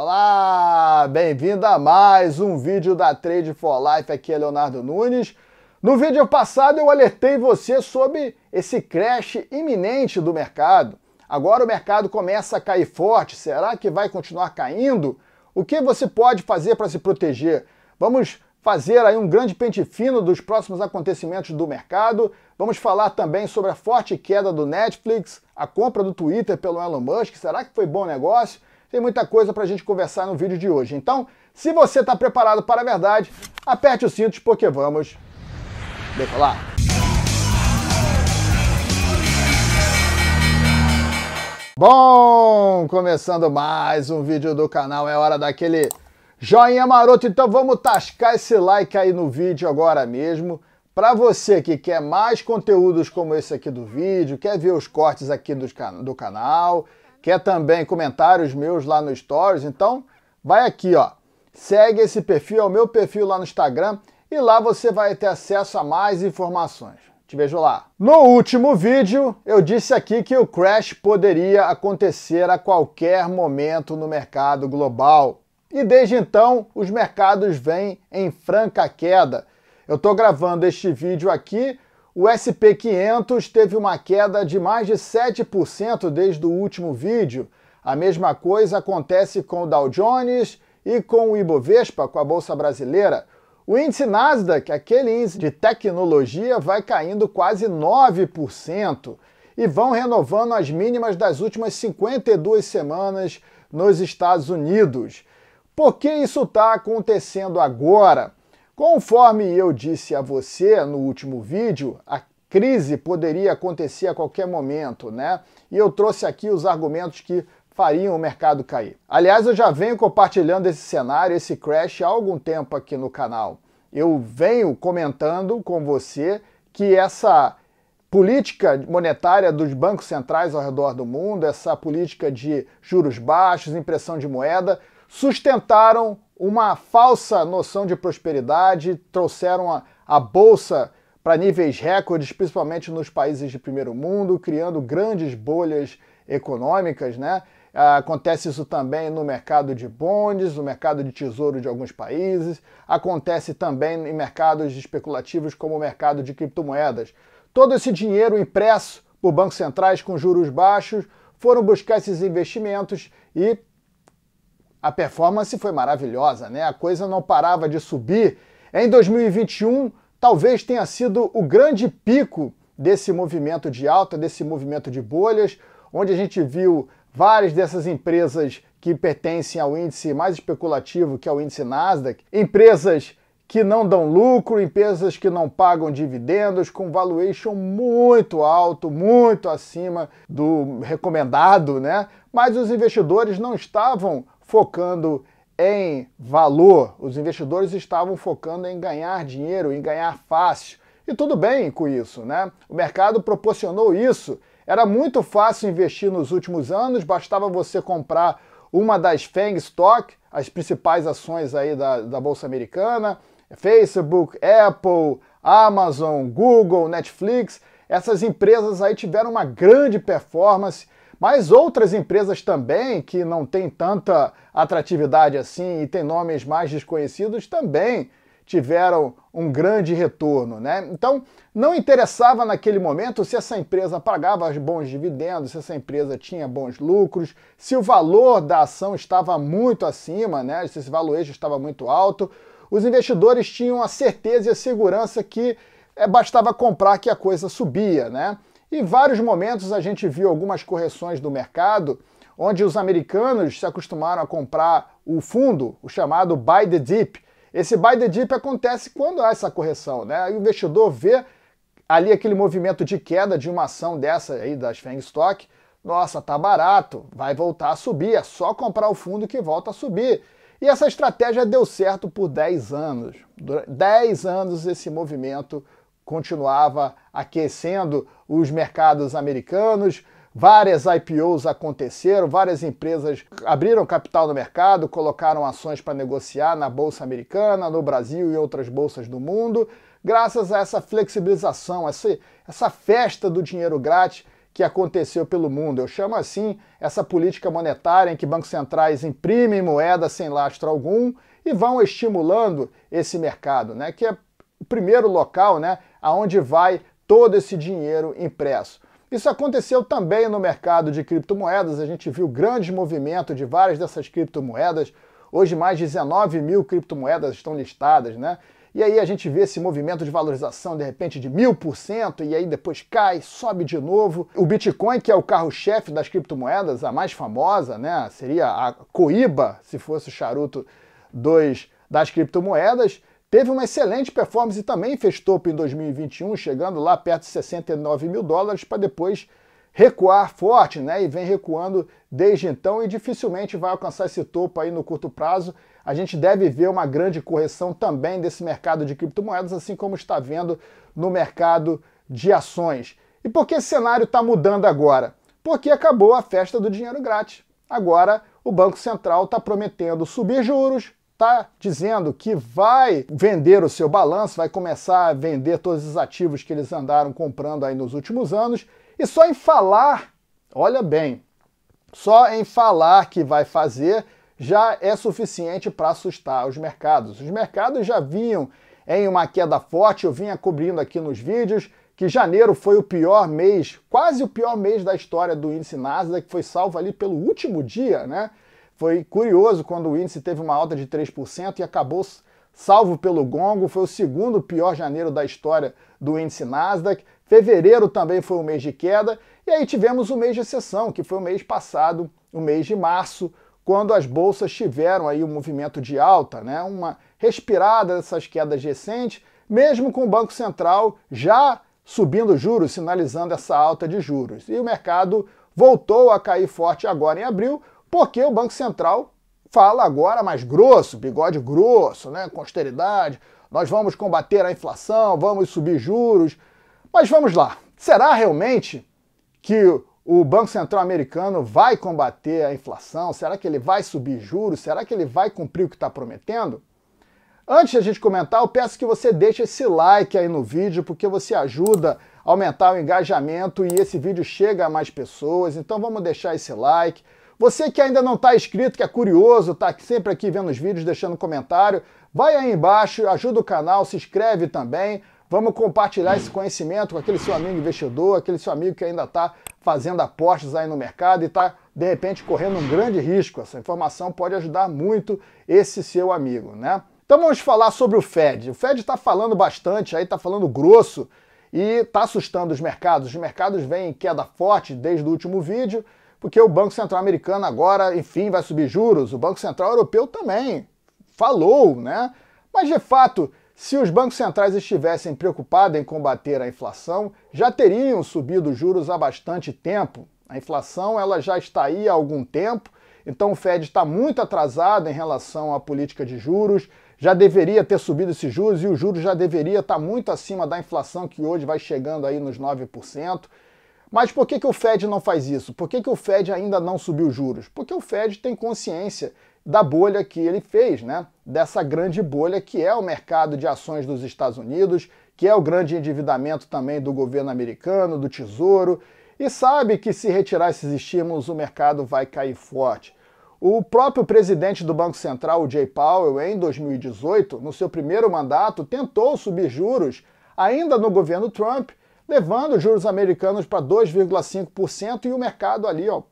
Olá, bem-vindo a mais um vídeo da Trade for Life, aqui é Leonardo Nunes. No vídeo passado eu alertei você sobre esse crash iminente do mercado. Agora o mercado começa a cair forte, será que vai continuar caindo? O que você pode fazer para se proteger? Vamos fazer aí um grande pente fino dos próximos acontecimentos do mercado. Vamos falar também sobre a forte queda do Netflix, a compra do Twitter pelo Elon Musk, será que foi bom negócio? Tem muita coisa para a gente conversar no vídeo de hoje. Então, se você está preparado para a verdade, aperte os cintos porque vamos decolar. Bom, começando mais um vídeo do canal, é hora daquele joinha maroto. Então vamos tascar esse like aí no vídeo agora mesmo. Para você que quer mais conteúdos como esse aqui do vídeo, quer ver os cortes aqui do, can do canal, quer também comentários meus lá no Stories, então vai aqui, ó. Segue esse perfil, é o meu perfil lá no Instagram e lá você vai ter acesso a mais informações. Te vejo lá. No último vídeo, eu disse aqui que o crash poderia acontecer a qualquer momento no mercado global. E desde então, os mercados vêm em franca queda. Eu estou gravando este vídeo aqui o SP500 teve uma queda de mais de 7% desde o último vídeo. A mesma coisa acontece com o Dow Jones e com o Ibovespa, com a bolsa brasileira. O índice Nasdaq, aquele índice de tecnologia, vai caindo quase 9% e vão renovando as mínimas das últimas 52 semanas nos Estados Unidos. Por que isso está acontecendo agora? Conforme eu disse a você no último vídeo, a crise poderia acontecer a qualquer momento, né? E eu trouxe aqui os argumentos que fariam o mercado cair. Aliás, eu já venho compartilhando esse cenário, esse crash há algum tempo aqui no canal. Eu venho comentando com você que essa política monetária dos bancos centrais ao redor do mundo, essa política de juros baixos, impressão de moeda, sustentaram uma falsa noção de prosperidade, trouxeram a, a bolsa para níveis recordes, principalmente nos países de primeiro mundo, criando grandes bolhas econômicas, né? Ah, acontece isso também no mercado de bondes, no mercado de tesouro de alguns países, acontece também em mercados especulativos como o mercado de criptomoedas. Todo esse dinheiro impresso por bancos centrais com juros baixos foram buscar esses investimentos e a performance foi maravilhosa, né? A coisa não parava de subir. Em 2021, talvez tenha sido o grande pico desse movimento de alta, desse movimento de bolhas, onde a gente viu várias dessas empresas que pertencem ao índice mais especulativo, que é o índice Nasdaq, empresas que não dão lucro, empresas que não pagam dividendos, com valuation muito alto, muito acima do recomendado, né? Mas os investidores não estavam focando em valor, os investidores estavam focando em ganhar dinheiro, em ganhar fácil. E tudo bem com isso, né? O mercado proporcionou isso. Era muito fácil investir nos últimos anos, bastava você comprar uma das FANG Stock, as principais ações aí da, da Bolsa Americana, Facebook, Apple, Amazon, Google, Netflix, essas empresas aí tiveram uma grande performance mas outras empresas também, que não têm tanta atratividade assim e têm nomes mais desconhecidos, também tiveram um grande retorno, né? Então, não interessava naquele momento se essa empresa pagava bons dividendos, se essa empresa tinha bons lucros, se o valor da ação estava muito acima, né? Se esse valor estava muito alto, os investidores tinham a certeza e a segurança que eh, bastava comprar que a coisa subia, né? E vários momentos a gente viu algumas correções do mercado, onde os americanos se acostumaram a comprar o fundo, o chamado buy the dip. Esse buy the dip acontece quando há essa correção, né? O investidor vê ali aquele movimento de queda de uma ação dessa aí das Feng Stock, nossa, tá barato, vai voltar a subir, é só comprar o fundo que volta a subir. E essa estratégia deu certo por 10 anos. 10 anos esse movimento continuava aquecendo os mercados americanos. Várias IPOs aconteceram, várias empresas abriram capital no mercado, colocaram ações para negociar na bolsa americana, no Brasil e outras bolsas do mundo, graças a essa flexibilização, essa, essa festa do dinheiro grátis que aconteceu pelo mundo. Eu chamo assim essa política monetária em que bancos centrais imprimem moeda sem lastro algum e vão estimulando esse mercado, né? Que é o primeiro local, né? aonde vai todo esse dinheiro impresso. Isso aconteceu também no mercado de criptomoedas, a gente viu grandes movimentos de várias dessas criptomoedas. Hoje, mais de 19 mil criptomoedas estão listadas, né? E aí a gente vê esse movimento de valorização de repente de mil por cento e aí depois cai, sobe de novo. O Bitcoin, que é o carro-chefe das criptomoedas, a mais famosa, né? Seria a Coiba, se fosse o charuto 2 das criptomoedas, Teve uma excelente performance e também fez topo em 2021, chegando lá perto de 69 mil dólares para depois recuar forte, né? E vem recuando desde então e dificilmente vai alcançar esse topo aí no curto prazo. A gente deve ver uma grande correção também desse mercado de criptomoedas, assim como está vendo no mercado de ações. E por que esse cenário está mudando agora? Porque acabou a festa do dinheiro grátis. Agora o Banco Central está prometendo subir juros, está dizendo que vai vender o seu balanço, vai começar a vender todos os ativos que eles andaram comprando aí nos últimos anos, e só em falar, olha bem, só em falar que vai fazer já é suficiente para assustar os mercados. Os mercados já vinham em uma queda forte, eu vinha cobrindo aqui nos vídeos que janeiro foi o pior mês, quase o pior mês da história do índice Nasdaq, que foi salvo ali pelo último dia, né? Foi curioso quando o índice teve uma alta de 3% e acabou salvo pelo gongo, foi o segundo pior janeiro da história do índice Nasdaq. Fevereiro também foi um mês de queda, e aí tivemos o mês de exceção, que foi o mês passado, o mês de março, quando as bolsas tiveram aí um movimento de alta, né? Uma respirada dessas quedas recentes, mesmo com o Banco Central já subindo juros, sinalizando essa alta de juros. E o mercado voltou a cair forte agora em abril, porque o Banco Central fala agora mais grosso, bigode grosso, né, com austeridade, nós vamos combater a inflação, vamos subir juros. Mas vamos lá, será realmente que o Banco Central americano vai combater a inflação? Será que ele vai subir juros? Será que ele vai cumprir o que está prometendo? Antes de a gente comentar, eu peço que você deixe esse like aí no vídeo, porque você ajuda a aumentar o engajamento e esse vídeo chega a mais pessoas. Então vamos deixar esse like. Você que ainda não está inscrito, que é curioso, está sempre aqui vendo os vídeos, deixando comentário, vai aí embaixo, ajuda o canal, se inscreve também. Vamos compartilhar esse conhecimento com aquele seu amigo investidor, aquele seu amigo que ainda está fazendo apostas aí no mercado e está, de repente, correndo um grande risco. Essa informação pode ajudar muito esse seu amigo, né? Então vamos falar sobre o Fed. O Fed está falando bastante, aí está falando grosso e está assustando os mercados. Os mercados vêm em queda forte desde o último vídeo porque o Banco Central americano agora, enfim, vai subir juros, o Banco Central europeu também falou, né? Mas de fato, se os bancos centrais estivessem preocupados em combater a inflação, já teriam subido juros há bastante tempo. A inflação ela já está aí há algum tempo, então o Fed está muito atrasado em relação à política de juros, já deveria ter subido esses juros e o juros já deveria estar muito acima da inflação que hoje vai chegando aí nos 9%. Mas por que, que o Fed não faz isso? Por que, que o Fed ainda não subiu juros? Porque o Fed tem consciência da bolha que ele fez, né? Dessa grande bolha que é o mercado de ações dos Estados Unidos, que é o grande endividamento também do governo americano, do Tesouro, e sabe que se retirar esses estímulos o mercado vai cair forte. O próprio presidente do Banco Central, o Jay Powell, em 2018, no seu primeiro mandato, tentou subir juros ainda no governo Trump, levando os juros americanos para 2,5% e o mercado ali, ó,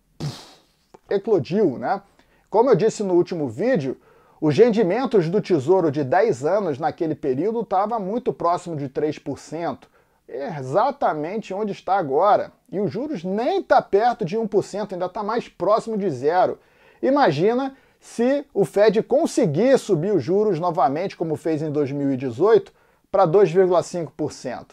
eclodiu, né? Como eu disse no último vídeo, os rendimentos do Tesouro de 10 anos naquele período estava muito próximo de 3%, é exatamente onde está agora. E os juros nem está perto de 1%, ainda está mais próximo de zero. Imagina se o Fed conseguir subir os juros novamente, como fez em 2018, para 2,5%.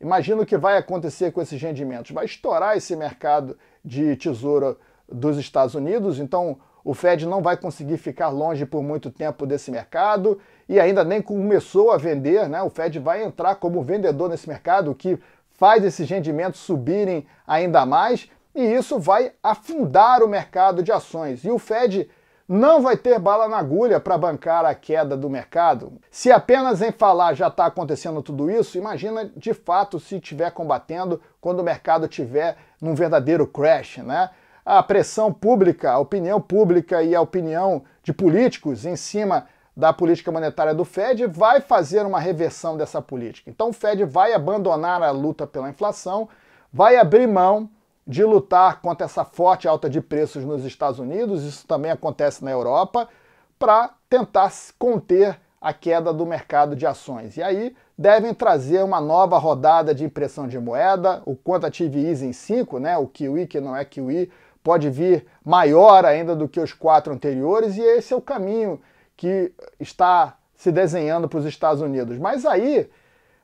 Imagina o que vai acontecer com esses rendimentos. Vai estourar esse mercado de tesoura dos Estados Unidos, então o Fed não vai conseguir ficar longe por muito tempo desse mercado e ainda nem começou a vender, né? O Fed vai entrar como vendedor nesse mercado, o que faz esses rendimentos subirem ainda mais e isso vai afundar o mercado de ações. E o Fed não vai ter bala na agulha para bancar a queda do mercado? Se apenas em falar já está acontecendo tudo isso, imagina de fato se estiver combatendo quando o mercado tiver num verdadeiro crash, né? A pressão pública, a opinião pública e a opinião de políticos em cima da política monetária do Fed vai fazer uma reversão dessa política. Então o Fed vai abandonar a luta pela inflação, vai abrir mão de lutar contra essa forte alta de preços nos Estados Unidos, isso também acontece na Europa, para tentar conter a queda do mercado de ações. E aí devem trazer uma nova rodada de impressão de moeda, o Quantitative Easing 5, né, o QI que não é QI, pode vir maior ainda do que os quatro anteriores, e esse é o caminho que está se desenhando para os Estados Unidos. Mas aí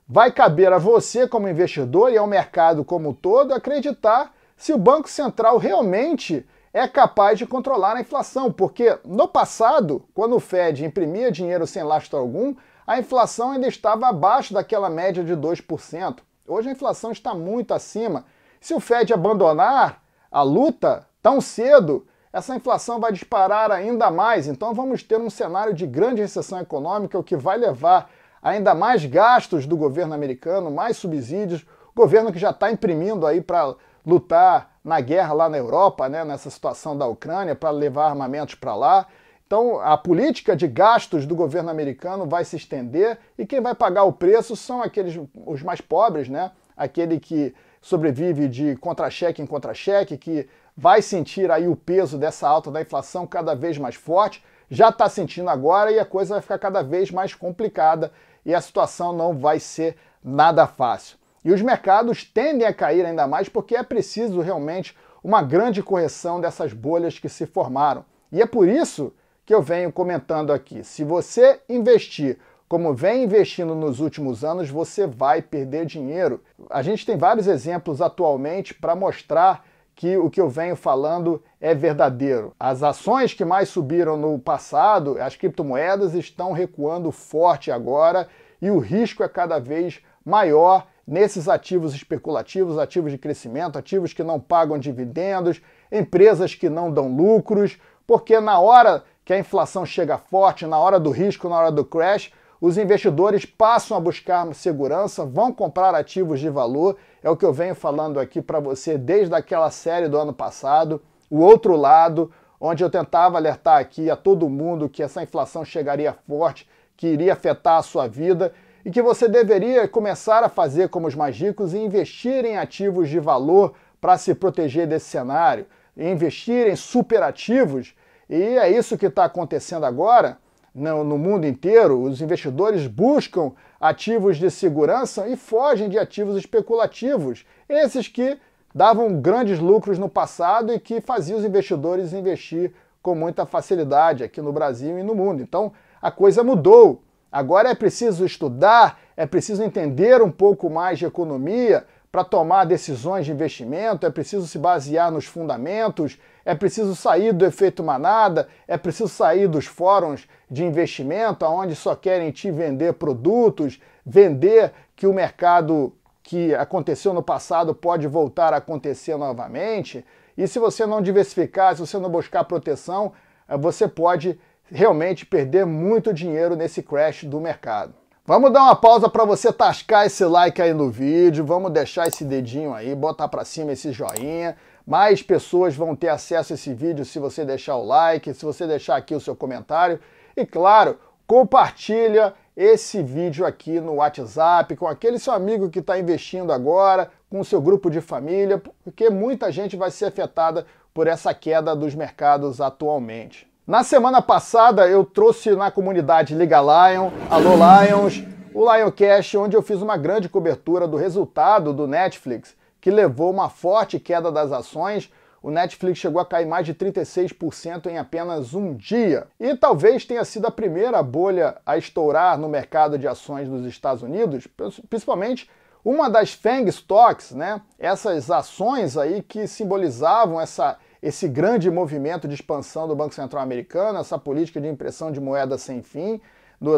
vai caber a você como investidor e ao mercado como todo acreditar se o Banco Central realmente é capaz de controlar a inflação, porque no passado, quando o Fed imprimia dinheiro sem lastro algum, a inflação ainda estava abaixo daquela média de 2%. Hoje a inflação está muito acima. Se o Fed abandonar a luta tão cedo, essa inflação vai disparar ainda mais. Então vamos ter um cenário de grande recessão econômica, o que vai levar ainda mais gastos do governo americano, mais subsídios, governo que já está imprimindo aí para lutar na guerra lá na Europa, né, nessa situação da Ucrânia, para levar armamentos para lá. Então, a política de gastos do governo americano vai se estender e quem vai pagar o preço são aqueles os mais pobres, né? Aquele que sobrevive de contra-cheque em contra-cheque, que vai sentir aí o peso dessa alta da inflação cada vez mais forte, já está sentindo agora e a coisa vai ficar cada vez mais complicada e a situação não vai ser nada fácil. E os mercados tendem a cair ainda mais porque é preciso realmente uma grande correção dessas bolhas que se formaram. E é por isso que eu venho comentando aqui. Se você investir como vem investindo nos últimos anos, você vai perder dinheiro. A gente tem vários exemplos atualmente para mostrar que o que eu venho falando é verdadeiro. As ações que mais subiram no passado, as criptomoedas, estão recuando forte agora e o risco é cada vez maior nesses ativos especulativos, ativos de crescimento, ativos que não pagam dividendos, empresas que não dão lucros, porque na hora que a inflação chega forte, na hora do risco, na hora do crash, os investidores passam a buscar segurança, vão comprar ativos de valor. É o que eu venho falando aqui para você desde aquela série do ano passado, o outro lado, onde eu tentava alertar aqui a todo mundo que essa inflação chegaria forte, que iria afetar a sua vida e que você deveria começar a fazer como os mais ricos e investir em ativos de valor para se proteger desse cenário, e investir em superativos. E é isso que está acontecendo agora no, no mundo inteiro. Os investidores buscam ativos de segurança e fogem de ativos especulativos, esses que davam grandes lucros no passado e que faziam os investidores investir com muita facilidade aqui no Brasil e no mundo. Então, a coisa mudou. Agora é preciso estudar, é preciso entender um pouco mais de economia para tomar decisões de investimento, é preciso se basear nos fundamentos, é preciso sair do efeito manada, é preciso sair dos fóruns de investimento onde só querem te vender produtos, vender que o mercado que aconteceu no passado pode voltar a acontecer novamente. E se você não diversificar, se você não buscar proteção, eh, você pode realmente perder muito dinheiro nesse crash do mercado. Vamos dar uma pausa para você tascar esse like aí no vídeo, vamos deixar esse dedinho aí, botar para cima esse joinha. Mais pessoas vão ter acesso a esse vídeo se você deixar o like, se você deixar aqui o seu comentário. E claro, compartilha esse vídeo aqui no WhatsApp com aquele seu amigo que está investindo agora, com o seu grupo de família, porque muita gente vai ser afetada por essa queda dos mercados atualmente. Na semana passada eu trouxe na comunidade Liga Lion, Alô Lions, o Lioncast, onde eu fiz uma grande cobertura do resultado do Netflix, que levou uma forte queda das ações. O Netflix chegou a cair mais de 36% em apenas um dia. E talvez tenha sido a primeira bolha a estourar no mercado de ações dos Estados Unidos, principalmente uma das FANG stocks, né? Essas ações aí que simbolizavam essa esse grande movimento de expansão do Banco Central americano, essa política de impressão de moeda sem fim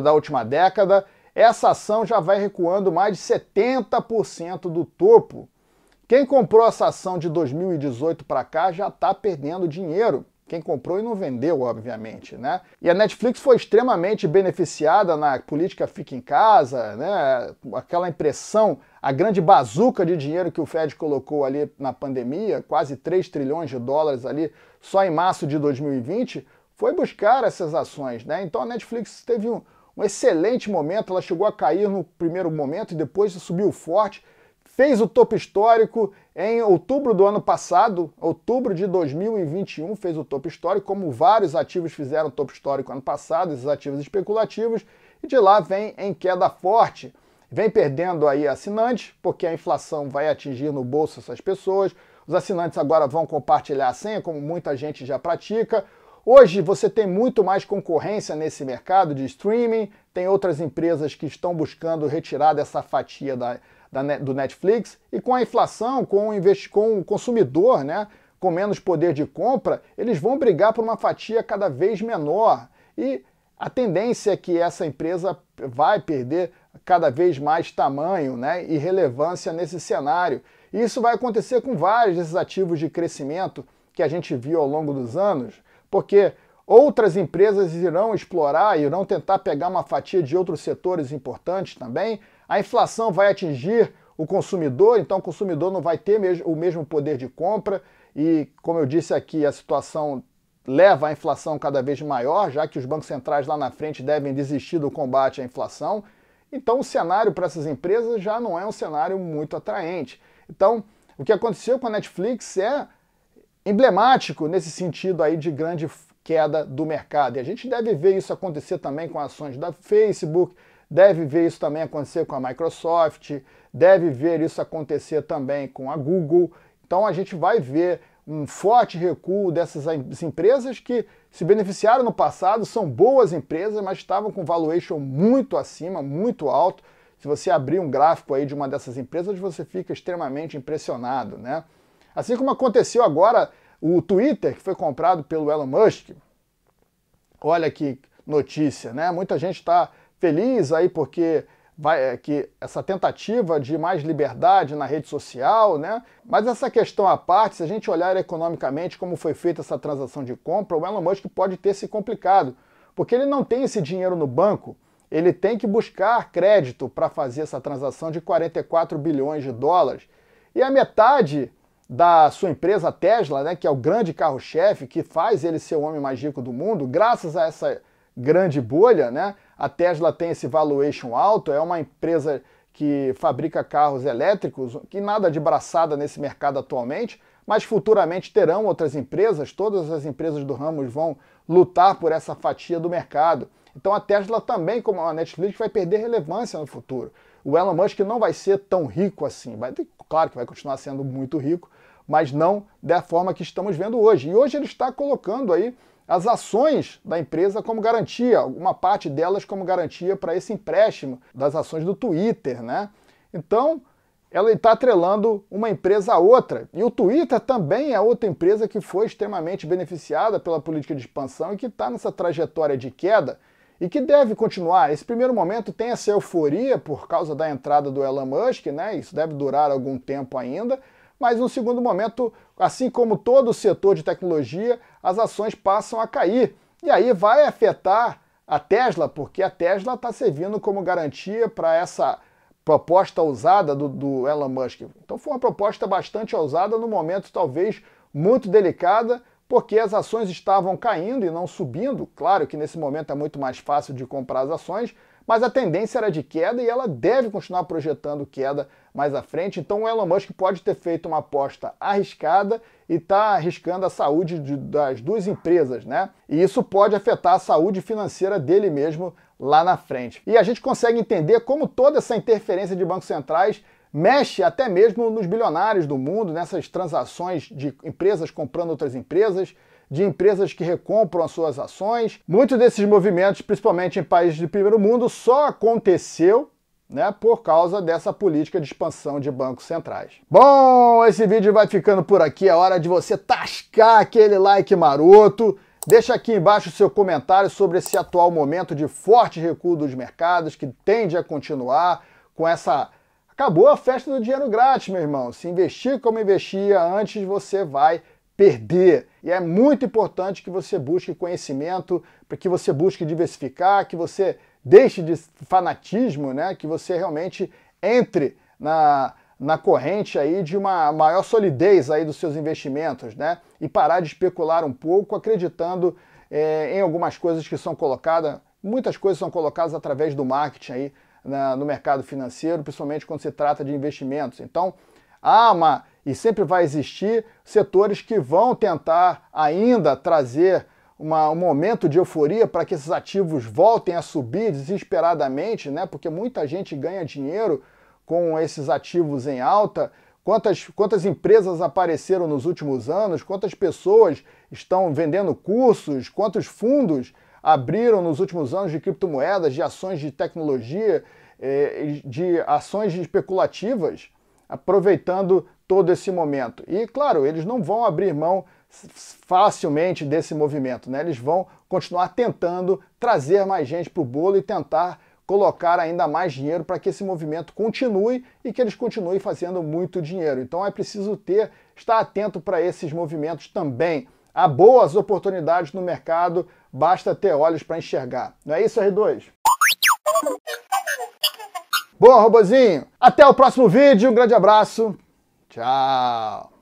da última década, essa ação já vai recuando mais de 70% do topo. Quem comprou essa ação de 2018 para cá já está perdendo dinheiro. Quem comprou e não vendeu, obviamente, né? E a Netflix foi extremamente beneficiada na política fica em casa, né? Aquela impressão, a grande bazuca de dinheiro que o Fed colocou ali na pandemia, quase 3 trilhões de dólares ali só em março de 2020, foi buscar essas ações, né? Então a Netflix teve um, um excelente momento, ela chegou a cair no primeiro momento e depois subiu forte fez o topo histórico em outubro do ano passado, outubro de 2021 fez o topo histórico, como vários ativos fizeram o topo histórico ano passado, esses ativos especulativos, e de lá vem em queda forte. Vem perdendo aí assinantes, porque a inflação vai atingir no bolso essas pessoas. Os assinantes agora vão compartilhar a senha, como muita gente já pratica. Hoje você tem muito mais concorrência nesse mercado de streaming, tem outras empresas que estão buscando retirar dessa fatia da, da, do Netflix e com a inflação, com o, com o consumidor, né, com menos poder de compra, eles vão brigar por uma fatia cada vez menor. E a tendência é que essa empresa vai perder cada vez mais tamanho né, e relevância nesse cenário. E isso vai acontecer com vários desses ativos de crescimento que a gente viu ao longo dos anos, porque outras empresas irão explorar, irão tentar pegar uma fatia de outros setores importantes também, a inflação vai atingir o consumidor, então o consumidor não vai ter o mesmo poder de compra e, como eu disse aqui, a situação leva à inflação cada vez maior, já que os bancos centrais lá na frente devem desistir do combate à inflação. Então, o cenário para essas empresas já não é um cenário muito atraente. Então, o que aconteceu com a Netflix é emblemático nesse sentido aí de grande queda do mercado. E a gente deve ver isso acontecer também com ações da Facebook, deve ver isso também acontecer com a Microsoft, deve ver isso acontecer também com a Google. Então a gente vai ver um forte recuo dessas empresas que se beneficiaram no passado, são boas empresas, mas estavam com valuation muito acima, muito alto. Se você abrir um gráfico aí de uma dessas empresas, você fica extremamente impressionado, né? Assim como aconteceu agora o Twitter, que foi comprado pelo Elon Musk. Olha que notícia, né? Muita gente está feliz aí porque vai, é, que essa tentativa de mais liberdade na rede social, né? Mas essa questão à parte, se a gente olhar economicamente como foi feita essa transação de compra, o Elon Musk pode ter se complicado, porque ele não tem esse dinheiro no banco, ele tem que buscar crédito para fazer essa transação de 44 bilhões de dólares. E a metade da sua empresa Tesla, né, que é o grande carro-chefe que faz ele ser o homem mais rico do mundo, graças a essa grande bolha, né? a Tesla tem esse valuation alto, é uma empresa que fabrica carros elétricos, que nada de braçada nesse mercado atualmente, mas futuramente terão outras empresas, todas as empresas do ramo vão lutar por essa fatia do mercado. Então a Tesla também, como a Netflix, vai perder relevância no futuro. O Elon Musk não vai ser tão rico assim. Vai, claro que vai continuar sendo muito rico, mas não da forma que estamos vendo hoje. E hoje ele está colocando aí as ações da empresa como garantia, alguma parte delas como garantia para esse empréstimo das ações do Twitter, né? Então, ela está atrelando uma empresa a outra. E o Twitter também é outra empresa que foi extremamente beneficiada pela política de expansão e que está nessa trajetória de queda e que deve continuar. Esse primeiro momento tem essa euforia por causa da entrada do Elon Musk, né? Isso deve durar algum tempo ainda. Mas no segundo momento, assim como todo o setor de tecnologia, as ações passam a cair. E aí vai afetar a Tesla, porque a Tesla está servindo como garantia para essa proposta ousada do, do, Elon Musk. Então foi uma proposta bastante ousada no momento talvez muito delicada, porque as ações estavam caindo e não subindo. Claro que nesse momento é muito mais fácil de comprar as ações, mas a tendência era de queda e ela deve continuar projetando queda mais à frente. Então o Elon Musk pode ter feito uma aposta arriscada e está arriscando a saúde de, das duas empresas, né? E isso pode afetar a saúde financeira dele mesmo lá na frente. E a gente consegue entender como toda essa interferência de bancos centrais mexe até mesmo nos bilionários do mundo, nessas transações de empresas comprando outras empresas de empresas que recompram as suas ações. Muitos desses movimentos, principalmente em países de primeiro mundo, só aconteceu né, por causa dessa política de expansão de bancos centrais. Bom, esse vídeo vai ficando por aqui. É hora de você tascar aquele like maroto. Deixa aqui embaixo o seu comentário sobre esse atual momento de forte recuo dos mercados, que tende a continuar com essa... Acabou a festa do dinheiro grátis, meu irmão. Se investir como investia antes, você vai perder. E é muito importante que você busque conhecimento, para que você busque diversificar, que você deixe de fanatismo, né? que você realmente entre na, na corrente aí de uma maior solidez aí dos seus investimentos, né? E parar de especular um pouco, acreditando é, em algumas coisas que são colocadas, muitas coisas são colocadas através do marketing aí na, no mercado financeiro, principalmente quando se trata de investimentos. Então, há uma e sempre vai existir setores que vão tentar ainda trazer uma, um momento de euforia para que esses ativos voltem a subir desesperadamente, né? Porque muita gente ganha dinheiro com esses ativos em alta. Quantas, quantas empresas apareceram nos últimos anos? Quantas pessoas estão vendendo cursos? Quantos fundos abriram nos últimos anos de criptomoedas, de ações de tecnologia, eh, de ações especulativas? aproveitando todo esse momento. E claro, eles não vão abrir mão facilmente desse movimento, né? Eles vão continuar tentando trazer mais gente para o bolo e tentar colocar ainda mais dinheiro para que esse movimento continue e que eles continuem fazendo muito dinheiro. Então é preciso ter, estar atento para esses movimentos também. Há boas oportunidades no mercado, basta ter olhos para enxergar. Não é isso, R2? Boa, robozinho! Até o próximo vídeo, um grande abraço, tchau!